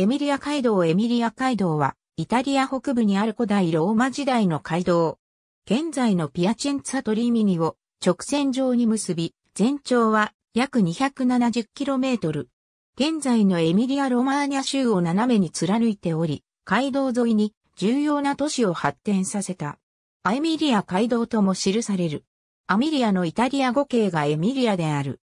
エミリア街道エミリア街道は、イタリア北部にある古代ローマ時代の街道。現在のピアチェンツァトリーミニを直線上に結び、全長は約 270km。現在のエミリア・ロマーニャ州を斜めに貫いており、街道沿いに重要な都市を発展させた。アエミリア街道とも記される。アミリアのイタリア語形がエミリアである。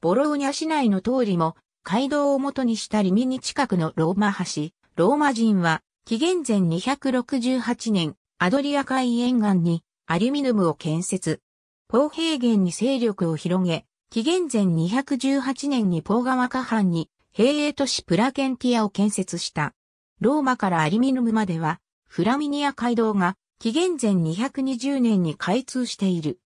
ボローニャ市内の通りも街道を元にしたリミニ近くのローマ橋。ローマ人は、紀元前268年、アドリア海沿岸にアルミヌムを建設。ポー平原に勢力を広げ、紀元前218年にポー川下半に、平営都市プラケンティアを建設した。ローマからアルミヌムまでは、フラミニア街道が、紀元前220年に開通している。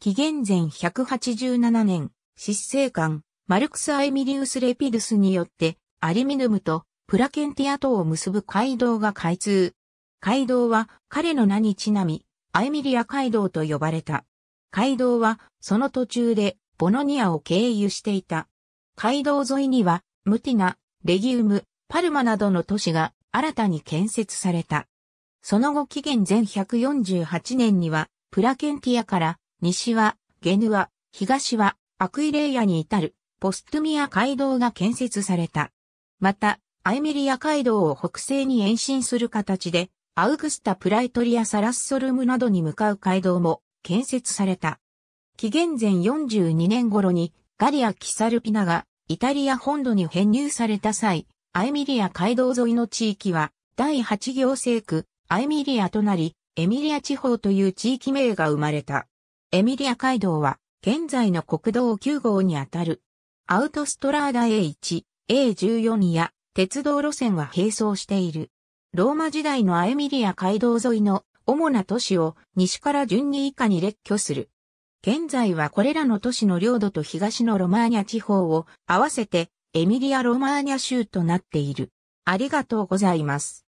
紀元前187年、執政官、マルクス・アイミリウス・レピルスによってアルミヌムとプラケンティア島を結ぶ街道が開通。街道は彼の名にちなみ、アイミリア街道と呼ばれた。街道はその途中でボノニアを経由していた。街道沿いにはムティナ、レギウム、パルマなどの都市が新たに建設された。その後紀元前148年にはプラケンティアから西はゲヌア、東はアクイレイヤに至るポストゥミア街道が建設された。また、アイメリア街道を北西に延伸する形で、アウグスタ・プライトリア・サラッソルムなどに向かう街道も建設された。紀元前42年頃にガリア・キサルピナがイタリア本土に編入された際、アイミリア街道沿いの地域は第8行政区アイミリアとなり、エミリア地方という地域名が生まれた。エミリア街道は現在の国道9号にあたるアウトストラーダ A1、A14 や鉄道路線は並走している。ローマ時代のアエミリア街道沿いの主な都市を西から順に以下に列挙する。現在はこれらの都市の領土と東のロマーニャ地方を合わせてエミリア・ロマーニャ州となっている。ありがとうございます。